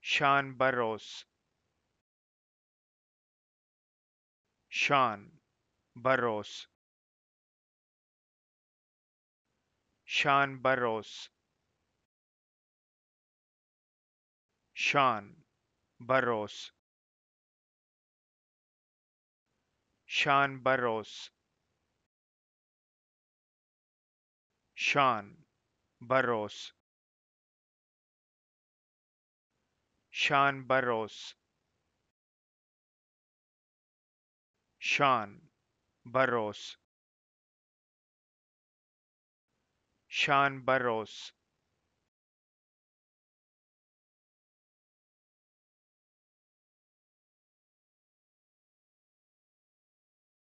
Sean Burroughs Sean Burroughs Sean Burroughs Sean Burroughs Sean Burroughs Sean Burroughs Sean Burrows. Sean Burrows. Sean Burrows.